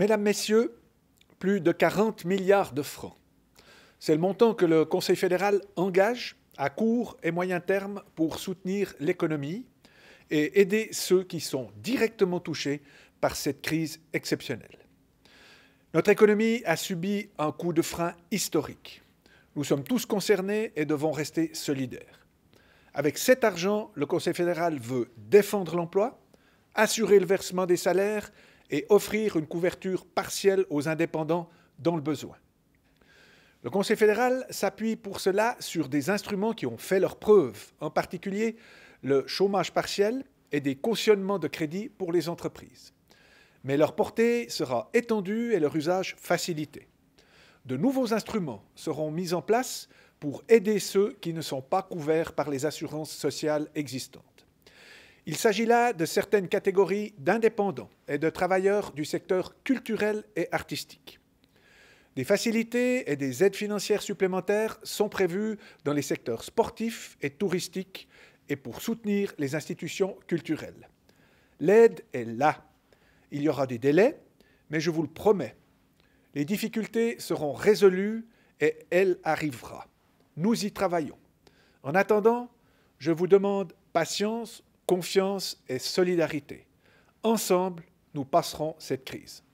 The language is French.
Mesdames, Messieurs, plus de 40 milliards de francs. C'est le montant que le Conseil fédéral engage à court et moyen terme pour soutenir l'économie et aider ceux qui sont directement touchés par cette crise exceptionnelle. Notre économie a subi un coup de frein historique. Nous sommes tous concernés et devons rester solidaires. Avec cet argent, le Conseil fédéral veut défendre l'emploi, assurer le versement des salaires et offrir une couverture partielle aux indépendants dans le besoin. Le Conseil fédéral s'appuie pour cela sur des instruments qui ont fait leurs preuves, en particulier le chômage partiel et des cautionnements de crédit pour les entreprises. Mais leur portée sera étendue et leur usage facilité. De nouveaux instruments seront mis en place pour aider ceux qui ne sont pas couverts par les assurances sociales existantes. Il s'agit là de certaines catégories d'indépendants et de travailleurs du secteur culturel et artistique. Des facilités et des aides financières supplémentaires sont prévues dans les secteurs sportifs et touristiques et pour soutenir les institutions culturelles. L'aide est là. Il y aura des délais, mais je vous le promets, les difficultés seront résolues et elle arrivera. Nous y travaillons. En attendant, je vous demande patience confiance et solidarité. Ensemble, nous passerons cette crise.